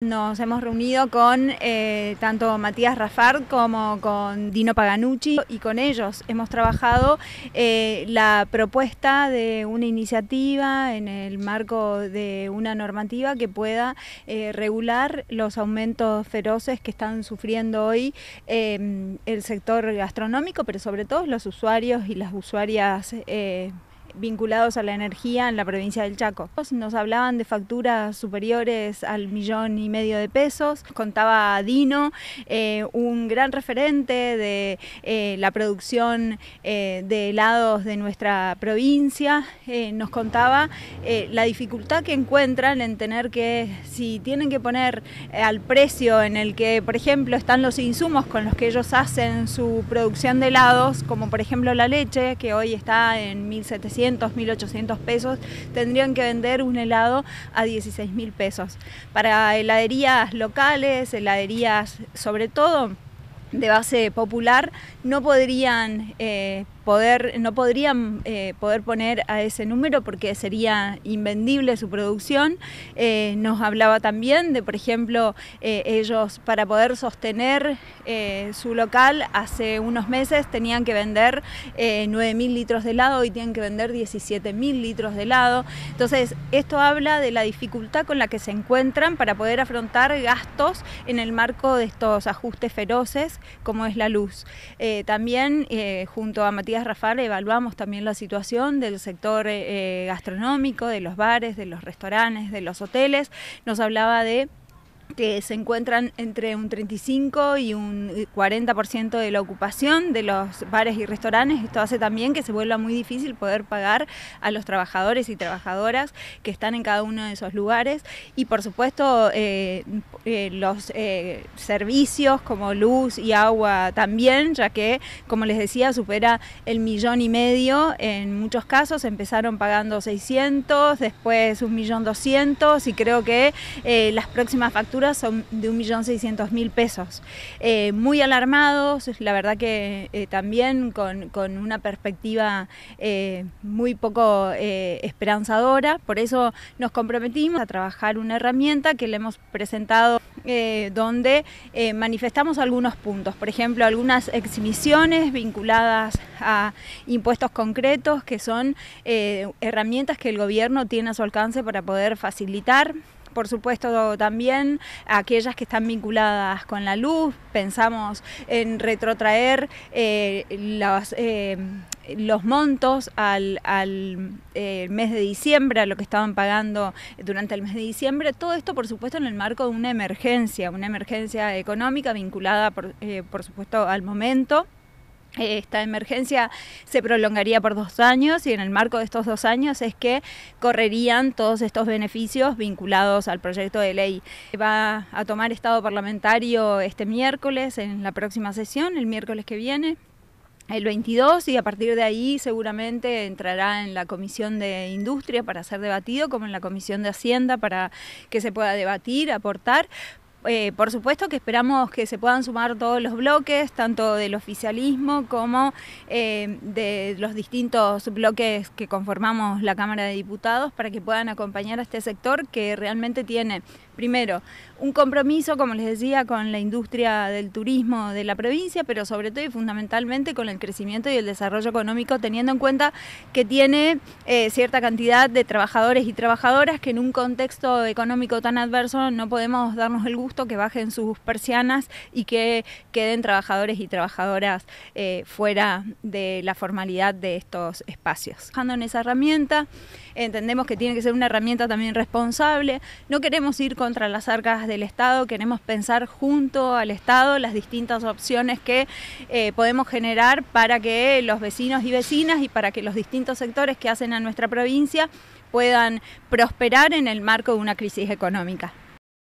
Nos hemos reunido con eh, tanto Matías Rafard como con Dino Paganucci y con ellos hemos trabajado eh, la propuesta de una iniciativa en el marco de una normativa que pueda eh, regular los aumentos feroces que están sufriendo hoy em, el sector gastronómico, pero sobre todo los usuarios y las usuarias vinculados a la energía en la provincia del Chaco. Nos hablaban de facturas superiores al millón y medio de pesos. Contaba Dino, eh, un gran referente de eh, la producción eh, de helados de nuestra provincia. nos contaba la dificultad que encuentran en tener que, si tienen que poner al precio en el que, por ejemplo, están los insumos con los que ellos hacen su producción de helados, como por ejemplo la leche, que hoy está en 1700 mil 1.800 pesos, tendrían que vender un helado a 16.000 pesos. Para heladerías locales, heladerías sobre todo de base popular, no podrían... Eh, no podrían eh, poder poner a ese número porque sería invendible su producción. Eh, nos hablaba también de, por ejemplo, eh, ellos para poder sostener su local hace unos meses tenían que vender 9.000 litros de helado y tienen que vender 17.000 litros de helado. Entonces, esto habla de la dificultad con la que se encuentran para poder afrontar gastos en el marco de estos ajustes feroces como es la luz. también junto a Matías Rafael, evaluamos también la situación del sector eh, eh, gastronómico, de los bares, de los restaurantes, de los hoteles. Nos hablaba de que se encuentran entre un 35 y un 40% de la ocupación de los bares y restaurantes. Esto hace también que se vuelva muy difícil poder pagar a los trabajadores y trabajadoras que están en cada uno de esos lugares. Y por supuesto eh, eh, los eh, servicios como luz y agua también, ya que como les decía supera el millón y medio en muchos casos. Empezaron pagando 600, después un millón 200 y creo que las próximas facturas son de 1.600.000 pesos. Eh, muy alarmados, la verdad que eh, también con, una perspectiva eh, muy poco esperanzadora, por eso nos comprometimos a trabajar una herramienta que le hemos presentado donde manifestamos algunos puntos, por ejemplo, algunas exhibiciones vinculadas a impuestos concretos que son herramientas que el gobierno tiene a su alcance para poder facilitar por supuesto también aquellas que están vinculadas con la luz, pensamos en retrotraer eh, eh, los montos al, al eh, mes de diciembre, a lo que estaban pagando durante el mes de diciembre. Todo esto, por supuesto, en el marco de una emergencia, una emergencia económica vinculada, por, por supuesto, al momento esta emergencia se prolongaría por dos años y en el marco de estos dos años es que correrían todos estos beneficios vinculados al proyecto de ley. Va a tomar estado parlamentario este miércoles en la próxima sesión, el miércoles que viene el 22 y a partir de ahí seguramente entrará en la Comisión de Industria para ser debatido, como en la Comisión de Hacienda para que se pueda debatir, aportar, eh, por supuesto que esperamos que se puedan sumar todos los bloques, tanto del oficialismo como eh, de los distintos bloques que conformamos la Cámara de Diputados para que puedan acompañar a este sector que realmente tiene, primero, un compromiso, como les decía, con la industria del turismo de la provincia, pero sobre todo y fundamentalmente con el crecimiento y el desarrollo económico, teniendo en cuenta que tiene eh, cierta cantidad de trabajadores y trabajadoras que en un contexto económico tan adverso no podemos darnos el gusto que bajen sus persianas y que queden trabajadores y trabajadoras eh, fuera de la formalidad de estos espacios. Trabajando en esa herramienta, entendemos que tiene que ser una herramienta también responsable. No queremos ir contra las arcas del Estado, queremos pensar junto al Estado las distintas opciones que eh, podemos generar para que los vecinos y vecinas y para que los distintos sectores que hacen a nuestra provincia puedan prosperar en el marco de una crisis económica.